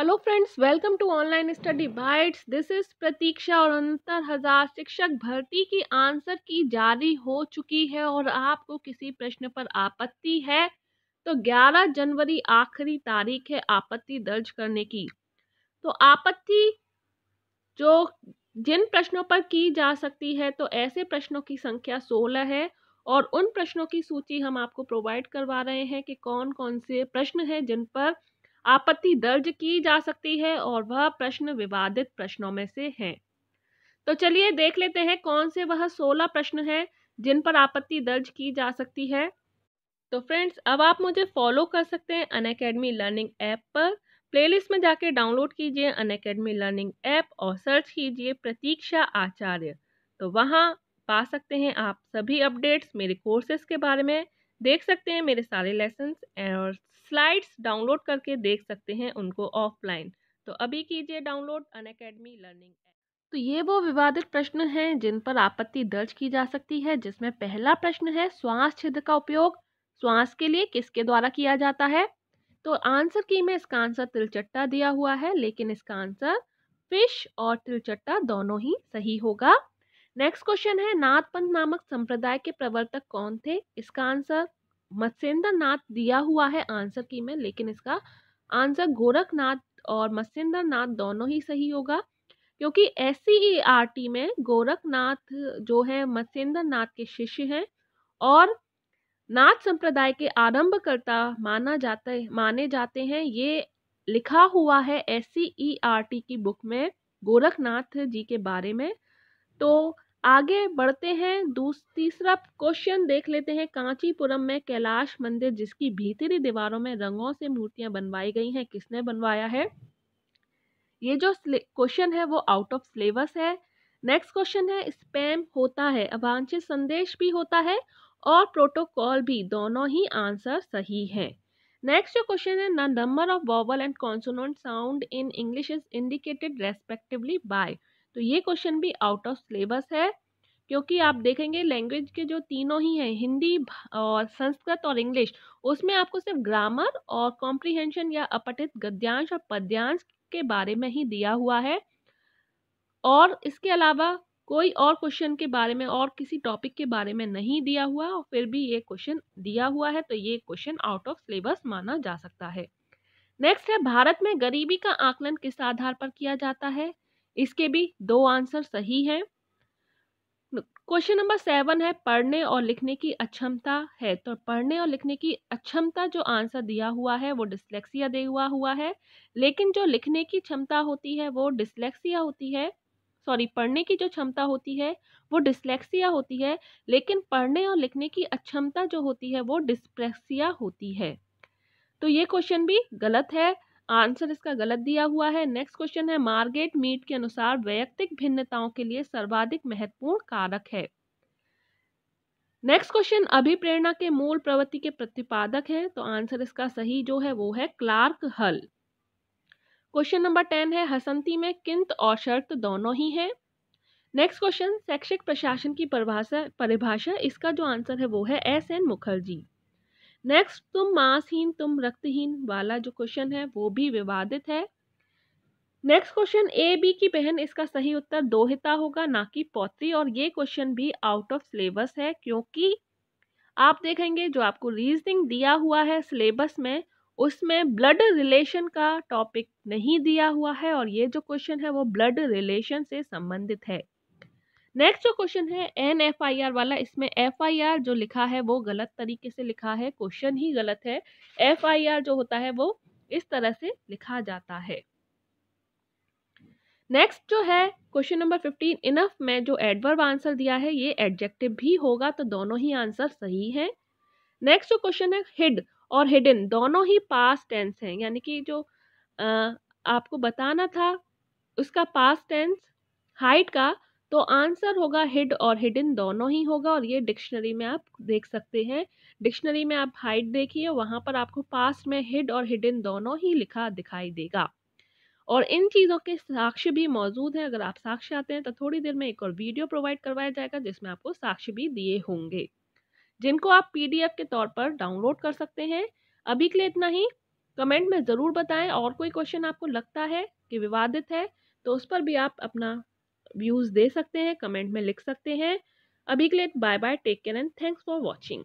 hello friends welcome to online study bites this is Pratiksha और उनहत्तर हज़ार शिक्षक भर्ती की आंसर की जारी हो चुकी है और आपको किसी प्रश्न पर आपत्ति है तो 11 जनवरी आखिरी तारीख है आपत्ति दर्ज करने की तो आपत्ति जो जिन प्रश्नों पर की जा सकती है तो ऐसे प्रश्नों की संख्या 16 है और उन प्रश्नों की सूची हम आपको प्रोवाइड करवा रहे हैं कि कौन कौन से प्रश्न हैं जिन पर आपत्ति दर्ज की जा सकती है और वह प्रश्न विवादित प्रश्नों में से हैं तो चलिए देख लेते हैं कौन से वह सोलह प्रश्न हैं जिन पर आपत्ति दर्ज की जा सकती है तो फ्रेंड्स अब आप मुझे फॉलो कर सकते हैं अन अकेडमी लर्निंग ऐप पर प्लेलिस्ट में जाके डाउनलोड कीजिए अन अकेडमी लर्निंग ऐप और सर्च कीजिए प्रतीक्षा आचार्य तो वहाँ पा सकते हैं आप सभी अपडेट्स मेरे कोर्सेज के बारे में देख सकते हैं मेरे सारे लेसन्स और स्लाइड्स डाउनलोड करके देख सकते हैं उनको ऑफलाइन तो अभी कीजिए डाउनलोड अन अकेडमी लर्निंग तो ये वो विवादित प्रश्न हैं जिन पर आपत्ति दर्ज की जा सकती है जिसमें पहला प्रश्न है श्वास छिद्र का उपयोग श्वास के लिए किसके द्वारा किया जाता है तो आंसर की में इसका आंसर तिलचट्टा दिया हुआ है लेकिन इसका आंसर फिश और तिलचट्टा दोनों ही सही होगा नेक्स्ट क्वेश्चन है नाथपंथ नामक संप्रदाय के प्रवर्तक कौन थे इसका आंसर मत्स्येंद्र नाथ दिया हुआ है आंसर की में लेकिन इसका आंसर गोरखनाथ और मत्स्येंद्र नाथ दोनों ही सही होगा क्योंकि एस सी आर टी में गोरखनाथ जो है मत्स्येंद्र नाथ के शिष्य हैं और नाथ संप्रदाय के आरंभकर्ता माना जाता है माने जाते हैं ये लिखा हुआ है S C E R T की बुक में गोरखनाथ जी के बारे में तो आगे बढ़ते हैं दूस तीसरा क्वेश्चन देख लेते हैं कांचीपुरम में कैलाश मंदिर जिसकी भीतरी दीवारों में रंगों से मूर्तियां बनवाई गई हैं किसने बनवाया है ये जो क्वेश्चन है वो आउट ऑफ सिलेबस है नेक्स्ट क्वेश्चन है स्पैम होता है अवांछित संदेश भी होता है और प्रोटोकॉल भी दोनों ही आंसर सही है नेक्स्ट जो क्वेश्चन है number of vowel and consonant sound in English is indicated respectively by तो ये क्वेश्चन भी आउट ऑफ सिलेबस है क्योंकि आप देखेंगे लैंग्वेज के जो तीनों ही हैं हिंदी और संस्कृत और इंग्लिश उसमें आपको सिर्फ ग्रामर और कॉम्प्रिहेंशन या अपठित गद्यांश और पद्यांश के बारे में ही दिया हुआ है और इसके अलावा कोई और क्वेश्चन के बारे में और किसी टॉपिक के बारे में नहीं दिया हुआ और फिर भी ये क्वेश्चन दिया हुआ है तो ये क्वेश्चन आउट ऑफ सिलेबस माना जा सकता है नेक्स्ट है भारत में गरीबी का आकलन किस आधार पर किया जाता है इसके भी दो आंसर सही हैं क्वेश्चन नंबर सेवन है पढ़ने और लिखने की अक्षमता है तो पढ़ने और लिखने की अक्षमता जो आंसर दिया हुआ है वो डिस्लेक्सिया दिया हुआ हुआ है लेकिन जो लिखने की क्षमता होती है वो डिस्लेक्सिया होती है सॉरी पढ़ने की जो क्षमता होती है वो डिस्लेक्सिया होती है लेकिन पढ़ने और लिखने की अक्षमता जो होती है वो डिस्प्लेक्सिया होती है तो ये क्वेश्चन भी गलत है आंसर इसका गलत दिया हुआ है नेक्स्ट क्वेश्चन है मार्गेट मीट के अनुसार वैयक्तिक भिन्नताओं के लिए सर्वाधिक महत्वपूर्ण कारक है नेक्स्ट क्वेश्चन अभिप्रेरणा के मूल प्रवृत्ति के प्रतिपादक हैं तो आंसर इसका सही जो है वो है क्लार्क हल क्वेश्चन नंबर टेन है हसंती में किंत और शर्त दोनों ही हैं नेक्स्ट क्वेश्चन शैक्षिक प्रशासन की परिभाषा परिभाषा इसका जो आंसर है वो है एस एन मुखर्जी नेक्स्ट तुम मांसहीन तुम रक्तहीन वाला जो क्वेश्चन है वो भी विवादित है नेक्स्ट क्वेश्चन ए बी की बहन इसका सही उत्तर दोहिता होगा ना कि पौत्री और ये क्वेश्चन भी आउट ऑफ सिलेबस है क्योंकि आप देखेंगे जो आपको रीजनिंग दिया हुआ है सिलेबस में उसमें ब्लड रिलेशन का टॉपिक नहीं दिया हुआ है और ये जो क्वेश्चन है वो ब्लड रिलेशन से संबंधित है नेक्स्ट जो क्वेश्चन है एन एफ आई आर वाला इसमें एफ आई आर जो लिखा है वो गलत तरीके से लिखा है क्वेश्चन ही गलत है एफ आई आर जो होता है वो इस तरह से लिखा जाता है नेक्स्ट जो है क्वेश्चन नंबर फिफ्टीन इनफ में जो एडवर्ब आंसर दिया है ये एडजेक्टिव भी होगा तो दोनों ही आंसर सही है नेक्स्ट जो क्वेश्चन है हिड और हिडन दोनों ही पास टेंस हैं यानी कि जो आ, आपको बताना था उसका पास टेंस हाइट का तो आंसर होगा हिड और हिडन दोनों ही होगा और ये डिक्शनरी में आप देख सकते हैं डिक्शनरी में आप हाइट देखिए वहाँ पर आपको पास्ट में हिड और हिडन दोनों ही लिखा दिखाई देगा और इन चीज़ों के साक्ष्य भी मौजूद हैं अगर आप साक्ष्य आते हैं तो थोड़ी देर में एक और वीडियो प्रोवाइड करवाया जाएगा जिसमें आपको साक्ष्य भी दिए होंगे जिनको आप पीडीएफ के तौर पर डाउनलोड कर सकते हैं अभी के लिए इतना ही कमेंट में ज़रूर बताएं और कोई क्वेश्चन आपको लगता है कि विवादित है तो उस पर भी आप अपना व्यूज़ दे सकते हैं कमेंट में लिख सकते हैं अभी के लिए bye bye take care and thanks for watching